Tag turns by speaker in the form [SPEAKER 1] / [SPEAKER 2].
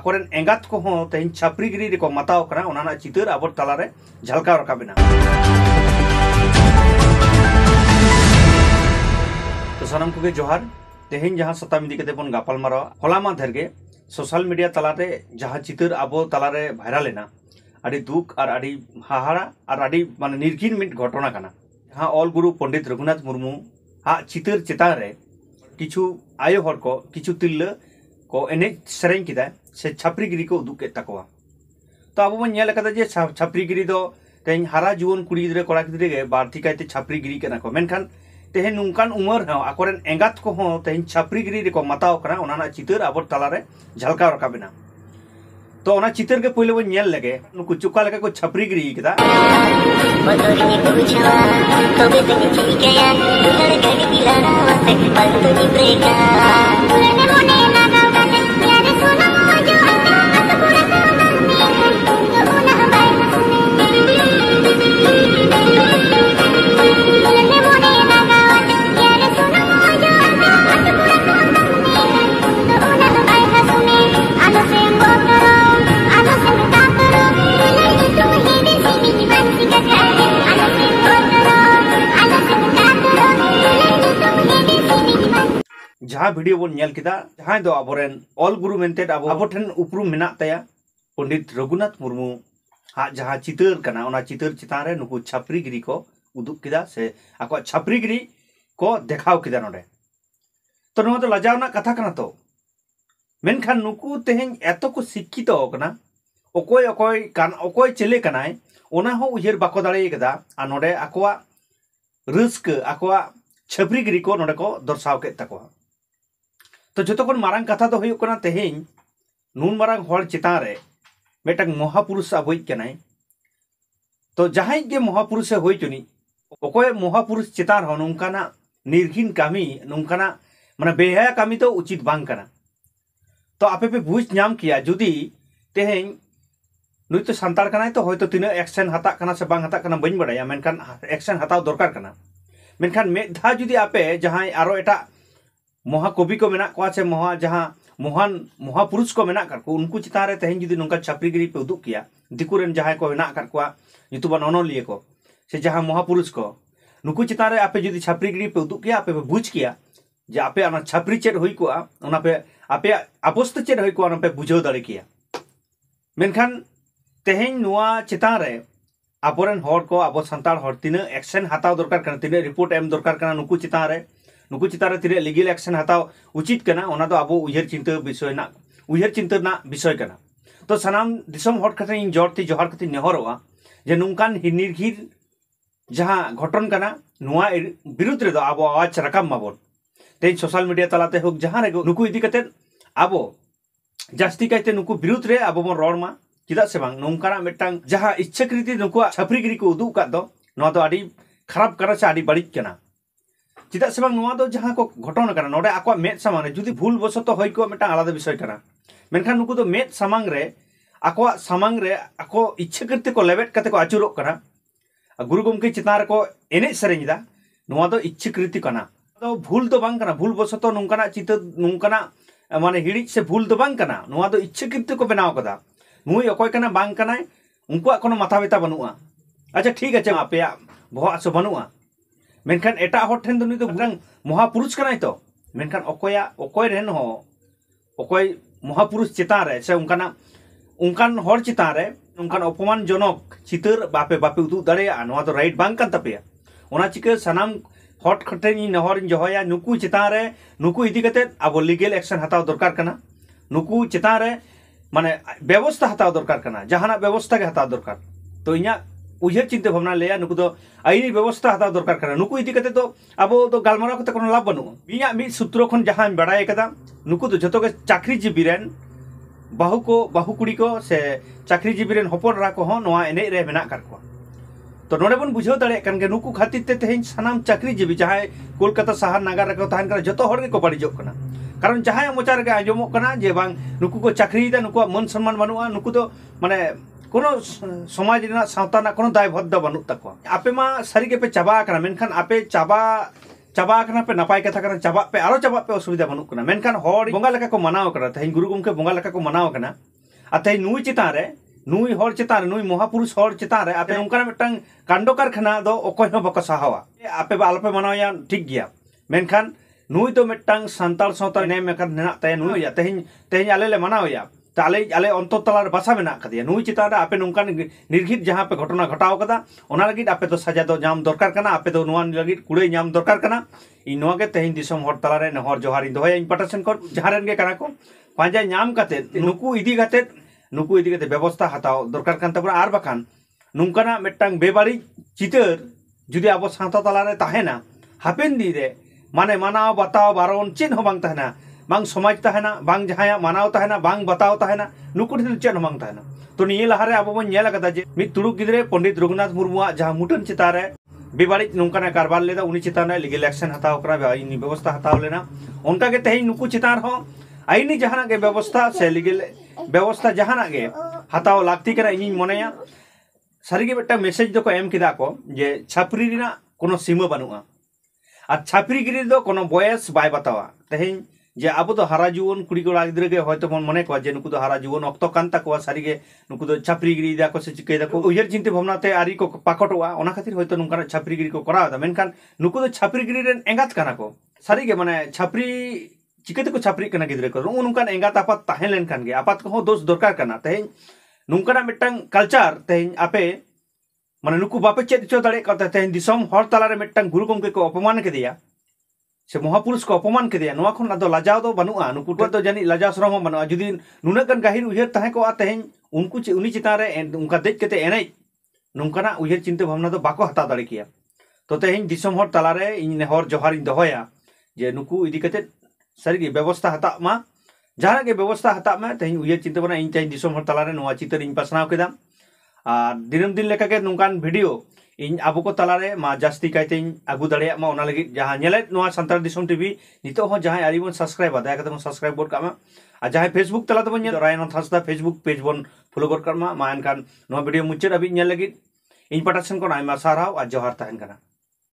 [SPEAKER 1] ᱟᱠᱚᱨᱮᱱ ᱮᱸᱜᱟᱛ ᱠᱚᱦᱚᱸ ᱛᱮᱦᱮᱧ ᱪᱷᱟᱯᱨᱤ ᱜᱤᱨᱤ ᱨᱮᱠᱚ ᱢᱟᱛᱟᱣ ᱠᱟᱱᱟ ᱚᱱᱟ ᱨᱮᱱᱟᱜ ᱪᱤᱛᱟᱹᱨ ᱟᱵᱚ ᱛᱟᱞᱟᱨᱮ ᱡᱷᱟᱞᱠᱟᱣ ᱨᱟᱠᱟᱵ ᱮᱱᱟ ᱛᱚ ᱥᱟᱱᱟᱢ ᱠᱚᱜᱮ ᱡᱚᱦᱟᱨ ᱛᱮᱦᱮᱧ ᱡᱟᱦᱟᱸ ᱥᱟᱛᱟᱢ ᱤᱫᱤ ᱠᱟᱛᱮ ᱵᱚᱱ ᱜᱟᱯᱟᱞᱢᱟᱨᱟᱣᱟ ᱦᱚᱞᱟ ᱢᱟᱫᱷᱮᱨ ᱜᱮ ᱥᱳᱥᱟᱞ ᱢᱤᱰᱤᱭᱟ ᱛᱟᱞᱟᱨᱮ ᱡᱟᱦᱟᱸ ᱪᱤᱛᱟᱹᱨ ᱟᱵᱚ ᱛᱟᱞᱟᱨᱮ ᱵᱷᱟᱭᱨᱟᱞ ᱮᱱᱟ ᱟᱹᱰᱤ ᱫᱩᱠ ᱟᱨ ᱟᱹᱰᱤ ᱦᱟᱦᱟᱲᱟ ᱟᱨ ᱟᱹᱰᱤ ᱢᱟᱱᱮ ᱱᱤᱨᱜᱷᱤᱱ ᱢᱤᱫ ᱜᱷᱚᱴᱚᱱᱟ ᱠᱟᱱᱟ ᱡᱟᱦᱟᱸ ᱚᱞ ᱜᱩᱨᱩ ᱯᱚᱱᱰᱤᱛ ᱨᱚᱜᱷᱩᱱᱟᱛᱷ ᱢᱩᱨᱢᱩ ᱟᱜ ᱪᱤᱛᱟᱹᱨ ᱪᱮᱛᱟᱱ ᱨᱮ ᱠᱤᱪᱷᱩ ᱟᱭᱳ ᱦᱚᱲ ᱠᱚ ᱠᱤᱪᱷᱩ ᱛᱤᱨᱞᱟᱹ ᱠᱚ ᱮᱱᱮᱡ ᱥᱮᱨᱮᱧ ᱠᱮᱫᱟ ᱥᱮ ᱪᱷᱟᱯᱨᱤ ᱜᱤᱨᱤ ᱠᱚ ᱩᱫᱩᱜ ᱠᱮᱫ ᱛᱟᱠᱚᱣᱟ ᱛᱚ ᱟᱵᱚ ᱵᱚᱱ ᱧᱮᱞ ᱟᱠᱟᱫᱟ ᱡᱮ ᱪᱷᱟᱯᱨᱤ ᱜᱤᱨᱤ ᱫᱚ ᱛᱮᱦᱮᱧ ᱦᱟᱨᱟ ᱡᱩᱣᱟᱹᱱ ᱠᱩᱲᱤ ᱜᱤᱫᱽᱨᱟᱹ ᱠᱚᱲᱟ ᱜᱤᱫᱽᱨᱟᱹ ᱜᱮ ᱵᱟᱹᱲᱛᱤ ᱠᱟᱭᱛᱮ ᱪᱷᱟᱯᱨᱤ ᱜᱤᱨᱤ ᱠᱟᱱᱟ ᱠᱚ ᱢᱮᱱᱠᱷᱟᱱ ᱛᱮᱦᱮᱧ ᱱᱚᱝᱠᱟᱱ ᱩᱢᱟᱹᱨ ᱦᱚᱸ ᱟᱠᱚᱨᱮᱱ ᱮᱸᱜᱟᱛ ᱠᱚᱦᱚᱸ ᱛᱮᱦᱮᱧ ᱪᱷᱟᱯᱨᱤ ᱜᱤᱨᱤ ᱨᱮᱠᱚ ᱢᱟᱛᱟᱣ ᱠᱟᱱᱟ ᱚᱱᱟ ᱨᱮᱱᱟᱜ ᱪᱤᱛᱟᱹᱨ ᱟᱵᱚ ᱛᱟᱞᱟᱨᱮ ᱡᱷᱟᱞᱠᱟᱣ ᱨᱟᱠᱟᱵ ᱮᱱᱟ तो ना चितर के पहले वो नेल लगे उनको चुका लगे को छपरी गिरी की था तो जहाँ भिडियो बन जहाँ अब अल गुरु मेनते अब उपरूम मेना पंडित रघुनाथ मुरमू हाँ जहाँ चितर चितर चितान नुक नुकु छापरी गिरी को उदुक किदा से आप छापरी गिरी को देखा किदा नोडे तो तो लजावना कथा करना तो मेखान नुक तेहेन एत को शिक्षित होकना ओकोय ओकोय कान ओकोय चेले बाको दाड़े कदा आ रस्क आप छपरी गिरी को नोडे को दर्शा के तकवा तो जो मारंग कथा तो तेहन नून मारंग चितानरे मेट महापुरुष अब तो जहाँगे महापुरुष हो चुनी महापुरुष चितान हो नुकान कमी नुकान मैं बेहया कमी तो उचित बांग करा। तो आपे पे बुझ नाम जुदी तेहन नुत तो सान तो तो तीन एक्शन हत्या से बांग बड़ा एक्शन हत्या दरकार जुदी आपे जहाँ और एटा महाकवि को मेना को से महा जहाँ महान महापुरुष को मेना कर को उनको चितान रे तेहन जुदी नोंका छापरीगिरी पे उदुक किया दिकुरेन जहाँ को मेना कर को अनलिए को से जहाँ महापुरुष को नुकु चितान रे आपे जुदी छापरीगिरी पे उदुक किया आपे बुझ किया जे आपे आना छापरी चेड होई को ओना पे आपे आपोस्त चेड होई को पे बुझो दड़े किया मेनखान तेहन चितान रे आपोरेन को अब सान तीन एक्शन हाताव दरकार तीन रिपोर्ट एम दरकार करन चितान नुक चितान तिरे लीगल एक्शन हताव उचित अब उयर चिंता विषय ना उयर चिंता विषय करना तो सनाम दिसम हट कथे इन जोर ती जोहार कथे नेहरवा जे नुकान निर्घिर जहाँ घटन करना नुआ विरुद्ध रे तो अब आवाज रकम माबन तेज सोशल मीडिया तलाते होक जहाँ रे नुकु इदी कते अब जास्ती कहते नुकु विरुद्ध रे अब बन रोड मा चिदा से बांग नुकाना जहाँ जहां इच्छाकृति नुकु छपरीगिरी को उदू का दो नो तो आड़ी खराब करा से आड़ी बड़ी केना चेदा से घटन कर मेद जुदी भूल बशत तो हई को आलदा विषय मेखान नुक सामांगे इच्छा कृति को लेवे को आचुर गुरु गमक चितान रेक एनेज से इच्छा कृति का भूल तो भूल बशत नौकान चित नौकान मान हिड़ से भूल तो इच्छा कृति को बनाव का नुई अकना उनको माथा बता बनू अच्छा ठीक है आपे बहुत आसो बनू है मेखान एटे महापुरुष कर तो मेखान महापुरुष चितान रे से चितान अपमान जनक चितर बापे बापे उदू दा तो राइट बापे चिका सामान हट खटे नहर जहाँ नुक चितान रे नुक अब लीगल एक्शन हत्या दरकार चितान रे माने व्यवस्था हत्या दरकार जहां व्यवस्था के हत्या दरकार तो इन उयर चिंता भावना लिया नुक आईन व्यवस्था हत्या दरकार नुक इतने अब गलमारा को लाभ बनू इं सूत्र बड़ा नुक जो चाकरीजीवी बाहू को बाहू कुड़ी को से चाकरीजीवी हपनरा को एनजे मे तो नोड़े बन बुझे दागे नुक खातिर तेज सामान चाकरीजीवी जहां कलकता सहार नगर तहनकर जो को बड़ी कारण जहां मोचारे आज जे को चाकरी नुक मान सम्मान बनू नुक माने समाज को दायबद्ध बनू तक आपे मा सारी पे चाबा मेखान आपे चाबा चाबा पे नपाय कथा चाबा पे और चाबा पे असुविधा बनूँ मेखान बंगा को मनाव कर तेज गुरु गमे बंगा को मनाव कर तेज नु चितान नुई हर चितान नुई महापुरुष हर चितान आपे नौकान कांड कारखाना दो अकोय बको सहावा आपे आलपे मनाया ठीक गया मेखान नुई तो मिट्टा सानतालता नेम तेन तेज आलेले मनावे ᱛᱟᱞᱮ ᱟᱞᱮ ᱚᱱᱛᱚᱨ ᱛᱟᱞᱟᱨᱮ ᱵᱟᱥᱟ ᱢᱮᱱᱟᱜ ᱠᱟᱫᱮᱭᱟ ᱱᱩᱭ ᱪᱮᱛᱟᱱ ᱨᱮ ᱟᱯᱮ ᱱᱚᱝᱠᱟᱱ ᱱᱤᱨᱜᱷᱤᱛ ᱡᱟᱦᱟᱸ ᱯᱮ ᱜᱷᱚᱴᱚᱱᱟ ᱜᱷᱚᱴᱟᱣ ᱠᱟᱫᱟ ᱚᱱᱟ ᱞᱟᱹᱜᱤᱫ ᱟᱯᱮ ᱫᱚ ᱥᱟᱡᱟ ᱫᱚ ᱧᱟᱢ ᱫᱚᱨᱠᱟর ᱠᱟᱱᱟ ᱟᱯᱮ ᱫᱚ ᱱᱚᱣᱟ ᱞᱟᱹᱜᱤᱫ ᱠᱩᱲᱟᱹᱭ ᱧᱟᱢ ᱫᱚᱨᱠᱟᱨ ᱠᱟᱱᱟ ᱤᱧ ᱱᱚᱣᱟ ᱜᱮ ᱛᱮᱦᱮᱧ ᱫᱤᱥᱚᱢ ᱦᱚᱲ ᱛᱟᱞᱟᱨᱮ ᱱᱮᱦᱚᱨ ᱡᱚᱦᱟᱨᱤᱧ ᱫᱚᱦᱚᱭᱟ ᱤᱧ ᱯᱟᱴᱟ ᱥᱮᱱ ᱠᱷᱚᱱ ᱡᱟᱦᱟᱸ ᱨᱮᱱ ᱜᱮ ᱠᱟᱱᱟ ᱠᱚ ᱯᱟᱸᱡᱟ ᱧᱟᱢ ᱠᱟᱛᱮᱫ ᱱᱩᱠᱩ ᱤᱫᱤ ᱠᱟᱛᱮᱫ ᱱᱩᱠᱩ ᱤᱫᱤ ᱠᱟᱛᱮᱫ ᱵᱮᱵᱚᱥᱛᱷᱟ ᱦᱟᱛᱟᱣ ᱫᱚᱨᱠᱟᱨ ᱠᱟᱱ ᱛᱟᱵᱚᱱᱟ ᱟᱨ ᱵᱟᱠᱷᱟᱱ ᱱᱚᱝᱠᱟᱱᱟᱜ ᱢᱤᱫᱴᱟᱝ ᱵᱮᱵᱟᱹᱲᱤᱡ ᱪᱤᱛᱟᱹᱨ ᱡᱩᱫᱤ ᱟᱵᱚ ᱥᱟᱶᱛᱟ ᱛᱟᱞᱟᱨᱮ ᱛᱟᱦᱮᱱᱟ ᱦᱟᱯᱮᱱ ᱫᱤᱱ ᱨᱮ ᱢᱟᱱᱮ ᱢᱟᱱᱟᱣ ᱵᱟᱛᱟᱣ ᱵᱟᱨᱚᱱ ᱪᱮᱫ ᱦᱚᱸ ᱵᱟᱝ ᱛᱟᱦᱮᱱᱟ बांग समाज तहना तो बांग जहाँ मानव तहना बताव नुक चेहना तो नहीं लहारे अब जे मित तुड़ गिद्रे पंडित रघुनाथ मुर्मू जहाँ मुठन चितार है बेबाड़ी नौकान कारबार लेदा चितान लीगल एक्शन हत्या कर व्यवस्था हत्या लेना उनका तेज नुक चितान हों आईनी जहाँ व्यवस्था से लीगल व्यवस्था जहां हत्या लाती कर इन मन सारी मेटा मेसेज दो एम किदा को जे छापरी को सीमा बनू आ छापरी गिरी को बयस बै बतावा तेज जे अब हारा जीवन कुड़ी को मने को जे नुकुद हारा जीवन अक्तकानता सारी के नुकुद छापरीगिरी को से चिकाय दको उजर चिंते भवनाते आरी को पाकटवा ओना खातिर होय तो नुकान छापरीगिरी को करा दा गिरी नुकुद एंगात काना को सारी के माने छापरी चिकेत को छापरी कना गिदरे को एंगात आपात ताहे लेन आपात को दोष दरकार काना ते नुकाना मिटंग कल्चर ते आपे माने नुकु बापे चेत चो दड़े करते दिसम हर तलारे गुरु गोंके को अपमान के दिया से महापुरुष को अपमान के लाजाव बनूगा नुकू जानी लाजा सरम बनूगा जुदी नुना गहिर उयर तहे तेज उनको उनी चितान उनका देज के एनज नौकाना उयर चिंता भावना बाक हता दाड़े किया तो तेज दिसम हर तलारे इन हर जोहार दोहया जे नुक इदी कते सारी व्यवस्था हता मा जहाँ के व्यवस्था हता में तेज उयर चिंता भावना इन तेज हर तलारे चितर पासनाव के दिन दिन लेका नौकान भिडियो ᱤᱧ ᱟᱵᱚ ᱠᱚ ᱛᱟᱞᱟᱨᱮ ᱢᱟ ᱡᱟᱹᱥᱛᱤ ᱠᱟᱭᱛᱮᱧ ᱟᱹᱜᱩ ᱫᱟᱲᱮᱭᱟᱜ ᱢᱟ ᱚᱱᱟ ᱞᱟᱹᱜᱤᱫ ᱡᱟᱦᱟᱸ ᱧᱮᱞᱮᱫ ᱱᱚᱣᱟ ᱥᱟᱱᱛᱟᱲ ᱫᱤᱥᱚᱢ ᱴᱤᱵᱷᱤ ᱱᱤᱛᱚᱜ ᱦᱚᱸ ᱡᱟᱦᱟᱸᱭ ᱟᱹᱞᱤ ᱵᱚᱱ ᱥᱟᱵᱥᱠᱨᱟᱭᱤᱵ ᱫᱟᱭᱟ ᱠᱟᱛᱮ ᱵᱚᱱ ᱥᱟᱵᱥᱠᱨᱟᱭᱤᱵ ᱜᱚᱫ ᱠᱟᱜ ᱢᱟ ᱟᱨ ᱡᱟᱦᱟᱸᱭ ᱯᱷᱮᱥᱵᱩᱠ ᱛᱟᱞᱟ ᱛᱮᱵᱚᱱ ᱧᱮᱞ ᱨᱟᱭᱱᱚᱛ ᱦᱟᱸᱥᱫᱟ ᱯᱷᱮᱥᱵᱩᱠ ᱯᱮᱡ ᱵᱚᱱ ᱯᱷᱚᱞᱳ ᱜᱚᱫ ᱠᱟᱜ ᱢᱟ ᱢᱟ ᱮᱱᱠᱷᱟᱱ ᱱᱚᱣᱟ ᱵᱷᱤᱰᱤᱭᱳ ᱢᱩᱪᱟᱹᱫ ᱦᱟᱹᱵᱤᱡ ᱧᱮᱞ ᱞᱟᱹᱜᱤᱫ ᱤᱧ ᱯᱟᱴᱟ ᱥᱮᱱ ᱠᱷᱚᱱ ᱟᱭᱢᱟ ᱥᱟᱨᱦᱟᱣ ᱟᱨ ᱡᱚᱦᱟᱨ ᱛᱟᱦᱮᱱ ᱠᱟᱱᱟ